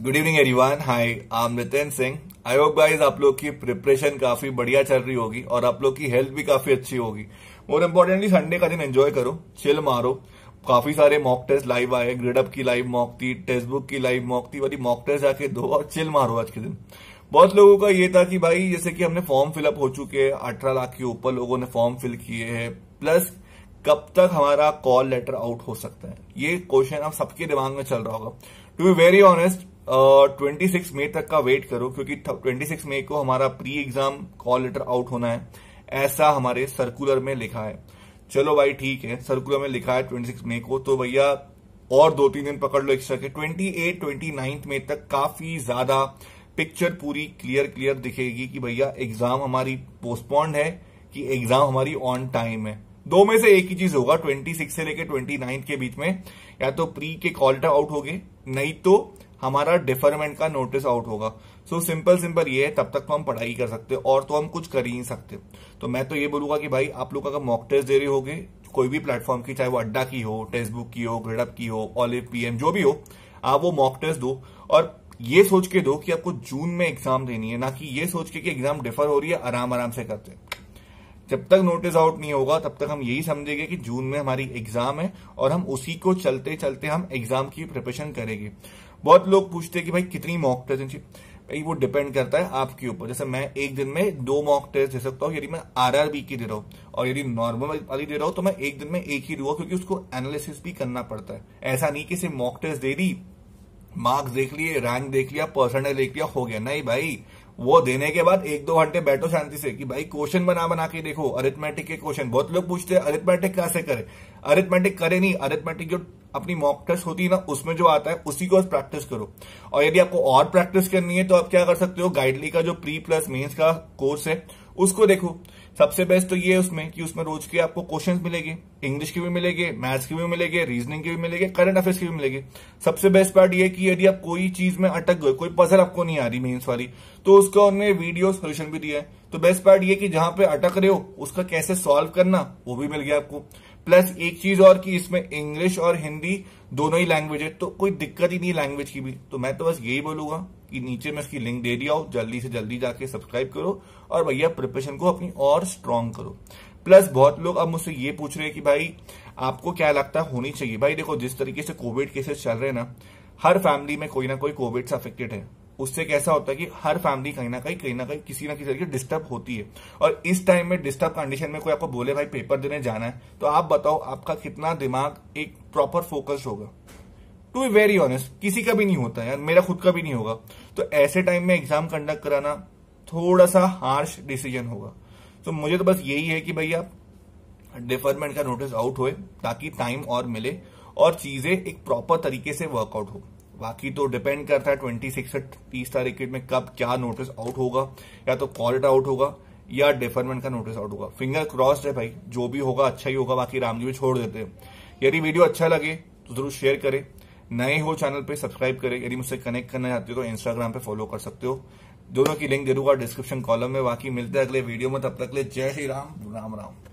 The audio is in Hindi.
good evening everyone hi I'm Nitin Singh I hope guys आप लोग की प्रिपरेशन काफी बढ़िया चल रही होगी और आप लोग की हेल्थ भी काफी अच्छी होगी और इम्पोर्टेंटली संडे का दिन एंजॉय करो चिल मारो काफी सारे मॉक टेस्ट लाइव आए ग्रेडअप की लाइव मॉक थी टेस्ट बुक की लाइव मॉक थी वाली मॉक टेस्ट जाके दो और चिल मारो आज के दिन बहुत लोगों का ये था कि भाई जैसे कि हमने फॉर्म फिलअप हो चुके हैं अठारह लाख के ऊपर लोगों ने फॉर्म फिल किए हैं प्लस कब तक हमारा कॉल लेटर आउट हो सकता है ये क्वेश्चन आप सबके दिमाग में चल रहा होगा to be very honest twenty six May तक का वेट करो क्योंकि ट्वेंटी सिक्स मे को हमारा pre exam call letter out होना है ऐसा हमारे सर्कुलर में लिखा है चलो भाई ठीक है सर्कुलर में लिखा है ट्वेंटी सिक्स मे को तो भैया और दो तीन दिन पकड़ लो एक्स्ट्रा के twenty eight twenty ninth May तक काफी ज्यादा पिक्चर पूरी क्लियर क्लियर दिखेगी कि भैया एग्जाम हमारी पोस्टपोन्ड है कि एग्जाम हमारी ऑन टाइम है दो में से एक ही चीज होगा ट्वेंटी सिक्स से लेकर ट्वेंटी नाइन्थ के बीच में या तो प्री के कॉल्टर आउट हो गए नहीं तो हमारा डिफरमेंट का नोटिस आउट होगा सो सिंपल सिंपल ये है तब तक तो हम पढ़ाई कर सकते और तो हम कुछ कर ही नहीं सकते तो मैं तो ये बोलूंगा कि भाई आप लोग अगर मॉक टेस्ट दे रहे होगे कोई भी प्लेटफॉर्म की चाहे वो अड्डा की हो टेस्टबुक बुक की हो ग्रेडअप की हो ऑलिव पीएम जो भी हो आप वो मॉक टेस्ट दो और ये सोच के दो कि आपको जून में एग्जाम देनी है ना कि ये सोच के कि एग्जाम डिफर हो रही है आराम आराम से करते हैं जब तक नोटिस आउट नहीं होगा तब तक हम यही समझेंगे कि जून में हमारी एग्जाम है और हम उसी को चलते चलते हम एग्जाम की प्रिपरेशन करेंगे बहुत लोग पूछते हैं कि भाई कितनी मॉक टेस्ट भाई वो डिपेंड करता है आपके ऊपर जैसे मैं एक दिन में दो मॉक टेस्ट दे सकता हूँ यदि मैं आरआरबी की दे रहा हूँ और यदि नॉर्मल वाली दे रहा हूँ तो मैं एक दिन में एक ही दूंगा क्योंकि उसको एनालिसिस भी करना पड़ता है ऐसा नहीं कि सिर्फ मॉक टेस्ट दे दी मार्क्स देख लिए रैंक देख लिया परसेंटेज देख लिया हो गया नहीं भाई वो देने के बाद एक दो घंटे बैठो शांति से कि भाई क्वेश्चन बना बना के देखो अरिथमेटिक के क्वेश्चन बहुत लोग पूछते हैं अरिथमेटिक कैसे करे अरिथमेटिक करे नहीं अरिथमेटिक जो अपनी मॉक टेस्ट होती है ना उसमें जो आता है उसी को प्रैक्टिस करो और यदि आपको और प्रैक्टिस करनी है तो आप क्या कर सकते हो गाइडली का जो प्री प्लस मेन्स का कोर्स है उसको देखो सबसे बेस्ट तो ये है उसमें कि उसमें रोज के आपको क्वेश्चंस मिलेंगे इंग्लिश के भी मिलेंगे मैथ्स के भी मिलेंगे रीजनिंग के भी मिलेंगे करंट अफेयर्स के भी मिलेंगे सबसे बेस्ट पार्ट ये कि यदि आप कोई चीज में अटक गए कोई पजल आपको नहीं आ रही मेन्स वाली तो उसका उन्होंने वीडियो सोल्यूशन भी दिया है तो बेस्ट पार्ट ये कि जहां पे अटक रहे हो उसका कैसे सॉल्व करना वो भी मिल गया आपको प्लस एक चीज और कि इसमें इंग्लिश और हिंदी दोनों ही लैंग्वेज है तो कोई दिक्कत ही नहीं लैंग्वेज की भी तो मैं तो बस यही बोलूंगा कि नीचे मैं इसकी लिंक दे दिया हूं जल्दी से जल्दी जाके सब्सक्राइब करो और भैया प्रिपरेशन को अपनी और स्ट्रांग करो प्लस बहुत लोग अब मुझसे ये पूछ रहे हैं कि भाई आपको क्या लगता है होनी चाहिए भाई देखो जिस तरीके से कोविड केसेस चल रहे हैं ना हर फैमिली में कोई ना कोई कोविड से अफेक्टेड है उससे कैसा होता है कि हर फैमिली कहीं ना कहीं कहीं ना कहीं किसी ना किसी तरीके डिस्टर्ब होती है और इस टाइम में डिस्टर्ब कंडीशन में कोई आपको बोले भाई पेपर देने जाना है तो आप बताओ आपका कितना दिमाग एक प्रॉपर फोकस्ड होगा टू बी वेरी ऑनेस्ट किसी का भी नहीं होता यार मेरा खुद का भी नहीं होगा तो ऐसे टाइम में एग्जाम कंडक्ट कराना थोड़ा सा हार्श डिसीजन होगा तो मुझे तो बस यही है कि भैया डिफरमेंट का नोटिस आउट होए ताकि टाइम और मिले और चीजें एक प्रॉपर तरीके से वर्कआउट हो बाकी तो डिपेंड करता है ट्वेंटी सिक्स तीस तारीख के में कब क्या नोटिस आउट होगा या तो कॉलेट आउट होगा या डिफरमेंट का नोटिस आउट होगा फिंगर क्रॉस्ड है भाई जो भी होगा अच्छा ही होगा बाकी रामजी भी छोड़ देते हैं यदि वीडियो अच्छा लगे तो जरूर शेयर करें नए हो चैनल पे सब्सक्राइब करें यदि मुझसे कनेक्ट करना चाहते हो तो इंस्टाग्राम पे फॉलो कर सकते हो दोनों की लिंक दे दूंगा डिस्क्रिप्शन कॉलम में बाकी मिलते हैं अगले वीडियो में तब तक ले जय श्री राम राम राम